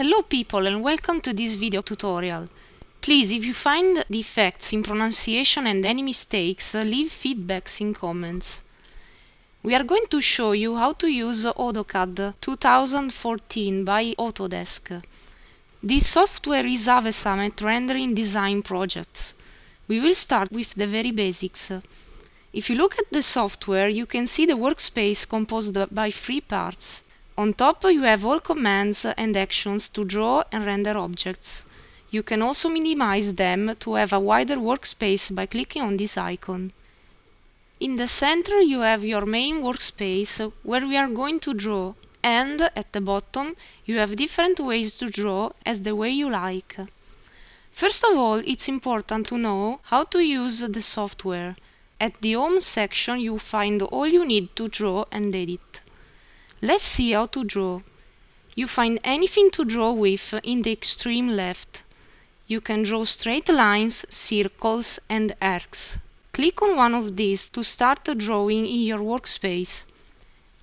Hello people and welcome to this video tutorial. Please, if you find defects in pronunciation and any mistakes, uh, leave feedbacks in comments. We are going to show you how to use AutoCAD 2014 by Autodesk. This software is Ave Summit rendering design projects. We will start with the very basics. If you look at the software, you can see the workspace composed by three parts. On top you have all commands and actions to draw and render objects. You can also minimize them to have a wider workspace by clicking on this icon. In the center you have your main workspace where we are going to draw and at the bottom you have different ways to draw as the way you like. First of all it's important to know how to use the software. At the home section you find all you need to draw and edit. Let's see how to draw. You find anything to draw with in the extreme left. You can draw straight lines, circles and arcs. Click on one of these to start drawing in your workspace.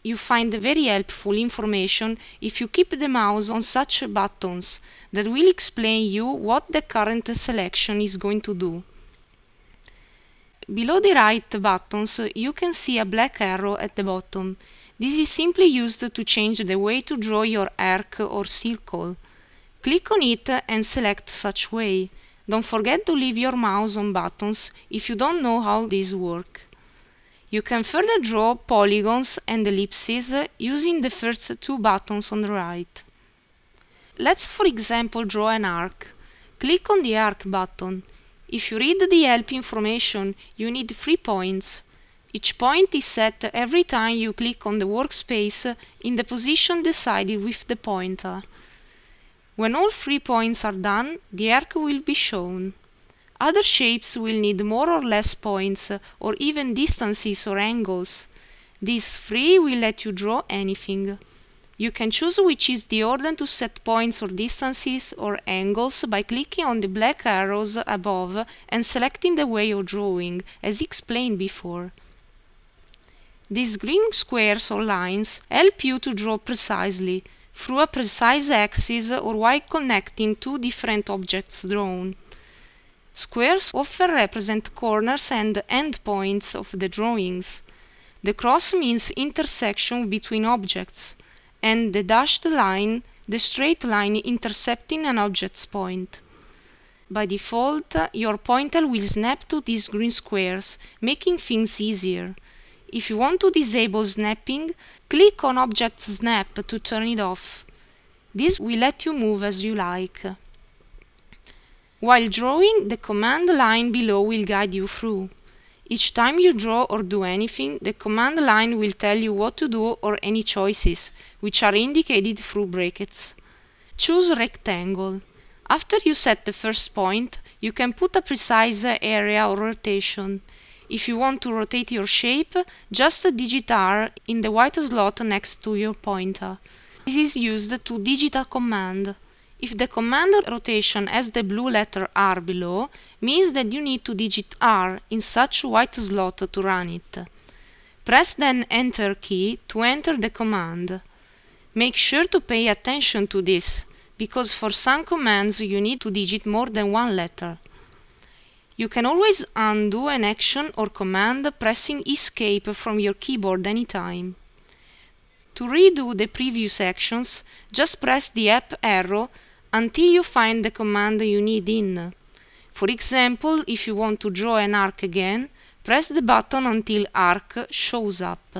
You find very helpful information if you keep the mouse on such buttons that will explain you what the current selection is going to do. Below the right buttons you can see a black arrow at the bottom. This is simply used to change the way to draw your arc or circle. Click on it and select such way. Don't forget to leave your mouse on buttons if you don't know how these work. You can further draw polygons and ellipses using the first two buttons on the right. Let's for example draw an arc. Click on the arc button. If you read the help information, you need 3 points. Each point is set every time you click on the workspace in the position decided with the pointer. When all three points are done, the arc will be shown. Other shapes will need more or less points, or even distances or angles. These three will let you draw anything. You can choose which is the order to set points or distances or angles by clicking on the black arrows above and selecting the way of drawing, as explained before. These green squares or lines help you to draw precisely through a precise axis or while connecting two different objects drawn. Squares often represent corners and endpoints of the drawings. The cross means intersection between objects, and the dashed line the straight line intercepting an object's point. By default, your pointer will snap to these green squares, making things easier. If you want to disable snapping, click on Object Snap to turn it off. This will let you move as you like. While drawing, the command line below will guide you through. Each time you draw or do anything, the command line will tell you what to do or any choices, which are indicated through brackets. Choose rectangle. After you set the first point, you can put a precise area or rotation. If you want to rotate your shape, just digit R in the white slot next to your pointer. This is used to digit a command. If the command rotation has the blue letter R below, means that you need to digit R in such white slot to run it. Press then Enter key to enter the command. Make sure to pay attention to this, because for some commands you need to digit more than one letter. You can always undo an action or command pressing escape from your keyboard anytime. To redo the previous actions, just press the up arrow until you find the command you need in. For example, if you want to draw an arc again, press the button until arc shows up.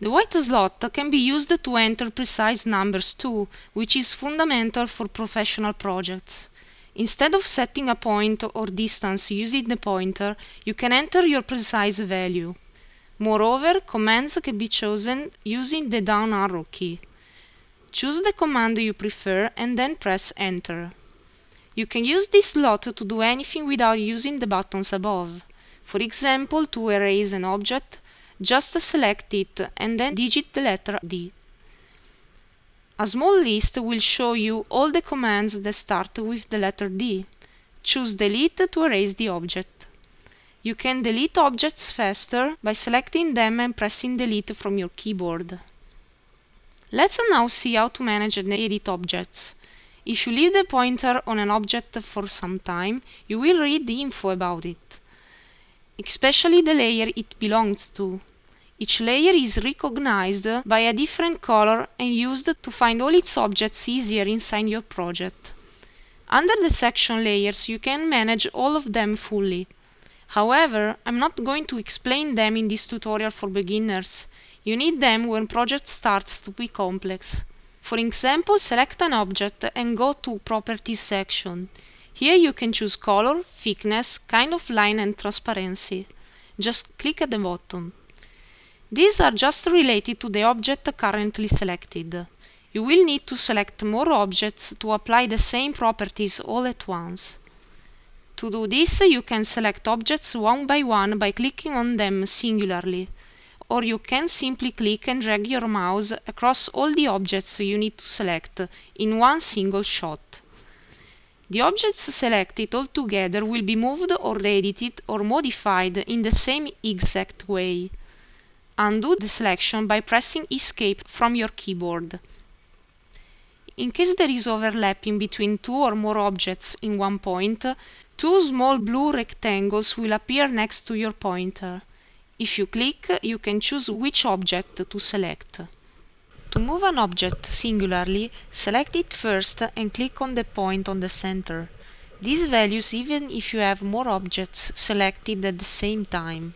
The white slot can be used to enter precise numbers too, which is fundamental for professional projects. Instead of setting a point or distance using the pointer, you can enter your precise value. Moreover, commands can be chosen using the down arrow key. Choose the command you prefer and then press enter. You can use this slot to do anything without using the buttons above. For example, to erase an object, just select it and then digit the letter D. A small list will show you all the commands that start with the letter D. Choose delete to erase the object. You can delete objects faster by selecting them and pressing delete from your keyboard. Let's now see how to manage and edit objects. If you leave the pointer on an object for some time, you will read the info about it, especially the layer it belongs to. Each layer is recognized by a different color and used to find all its objects easier inside your project. Under the section layers you can manage all of them fully. However, I'm not going to explain them in this tutorial for beginners. You need them when project starts to be complex. For example, select an object and go to Properties section. Here you can choose color, thickness, kind of line and transparency. Just click at the bottom. These are just related to the object currently selected. You will need to select more objects to apply the same properties all at once. To do this, you can select objects one by one by clicking on them singularly, or you can simply click and drag your mouse across all the objects you need to select in one single shot. The objects selected all together will be moved or edited or modified in the same exact way undo the selection by pressing Escape from your keyboard. In case there is overlapping between two or more objects in one point, two small blue rectangles will appear next to your pointer. If you click, you can choose which object to select. To move an object singularly, select it first and click on the point on the center. This values even if you have more objects selected at the same time.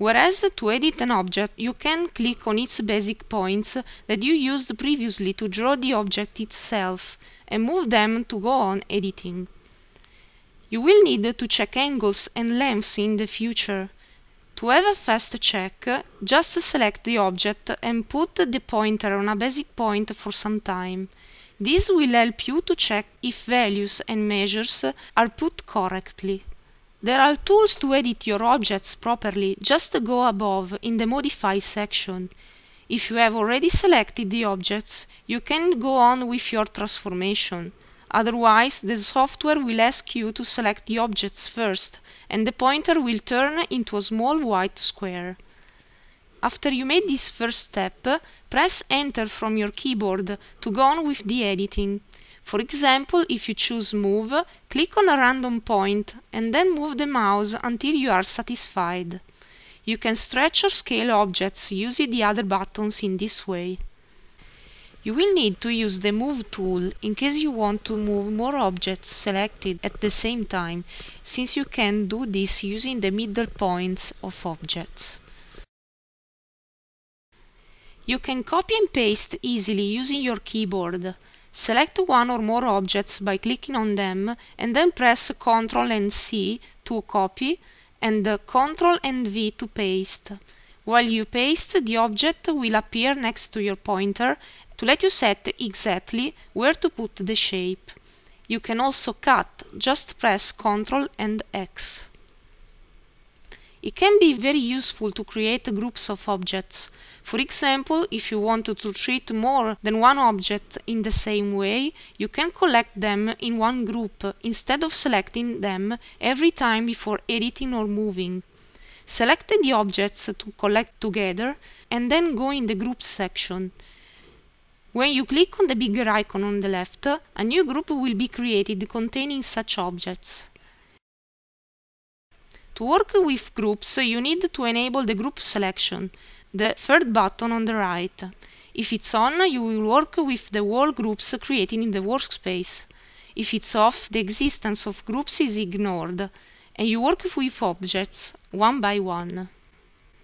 Whereas to edit an object you can click on its basic points that you used previously to draw the object itself and move them to go on editing. You will need to check angles and lengths in the future. To have a fast check, just select the object and put the pointer on a basic point for some time. This will help you to check if values and measures are put correctly. There are tools to edit your objects properly just go above in the Modify section. If you have already selected the objects, you can go on with your transformation. Otherwise, the software will ask you to select the objects first, and the pointer will turn into a small white square. After you made this first step, press Enter from your keyboard to go on with the editing. For example, if you choose Move, click on a random point and then move the mouse until you are satisfied. You can stretch or scale objects using the other buttons in this way. You will need to use the Move tool in case you want to move more objects selected at the same time, since you can do this using the middle points of objects. You can copy and paste easily using your keyboard. Select one or more objects by clicking on them and then press Ctrl and C to copy and Ctrl and V to paste. While you paste, the object will appear next to your pointer to let you set exactly where to put the shape. You can also cut, just press Ctrl and X. It can be very useful to create groups of objects. For example, if you wanted to treat more than one object in the same way, you can collect them in one group instead of selecting them every time before editing or moving. Select the objects to collect together and then go in the group section. When you click on the bigger icon on the left, a new group will be created containing such objects. To work with groups, you need to enable the group selection, the third button on the right. If it's on, you will work with the whole groups created in the workspace. If it's off, the existence of groups is ignored, and you work with objects, one by one.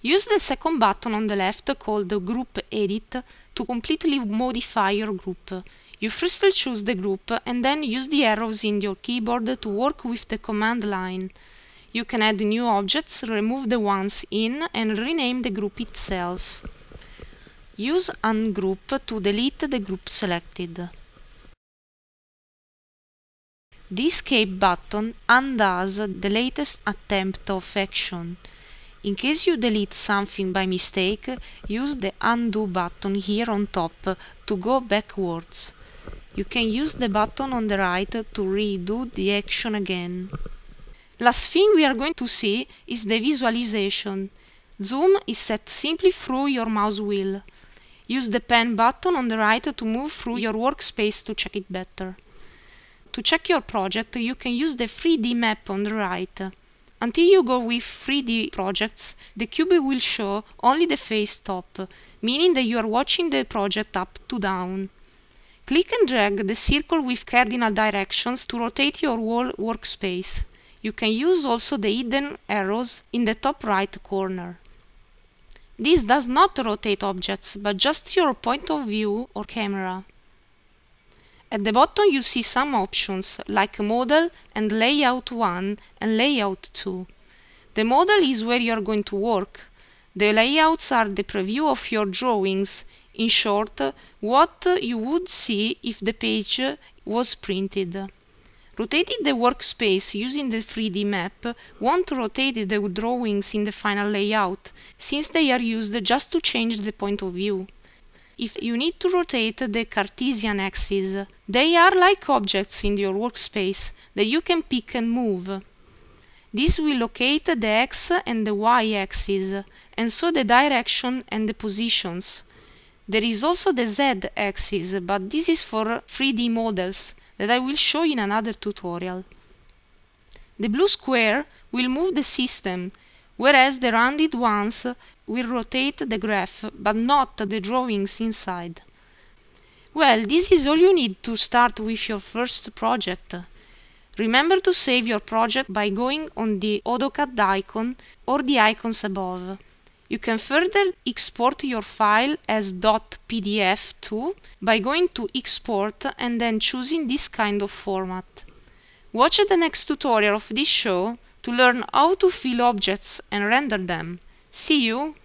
Use the second button on the left called Group Edit to completely modify your group. You first choose the group and then use the arrows in your keyboard to work with the command line. You can add new objects, remove the ones in and rename the group itself. Use ungroup to delete the group selected. The escape button undoes the latest attempt of action. In case you delete something by mistake, use the undo button here on top to go backwards. You can use the button on the right to redo the action again. Last thing we are going to see is the visualization. Zoom is set simply through your mouse wheel. Use the pen button on the right to move through your workspace to check it better. To check your project, you can use the 3D map on the right. Until you go with 3D projects, the cube will show only the face top, meaning that you are watching the project up to down. Click and drag the circle with cardinal directions to rotate your workspace. You can use also the hidden arrows in the top right corner. This does not rotate objects, but just your point of view or camera. At the bottom you see some options, like Model and Layout 1 and Layout 2. The model is where you are going to work. The layouts are the preview of your drawings, in short, what you would see if the page was printed. Rotating the workspace using the 3D map won't rotate the drawings in the final layout, since they are used just to change the point of view. If you need to rotate the Cartesian axes, they are like objects in your workspace that you can pick and move. This will locate the x and the y axes, and so the direction and the positions. There is also the z axis, but this is for 3D models, that I will show in another tutorial. The blue square will move the system, whereas the rounded ones will rotate the graph, but not the drawings inside. Well, this is all you need to start with your first project. Remember to save your project by going on the AutoCAD icon or the icons above. You can further export your file as .pdf too by going to export and then choosing this kind of format. Watch the next tutorial of this show to learn how to fill objects and render them. See you!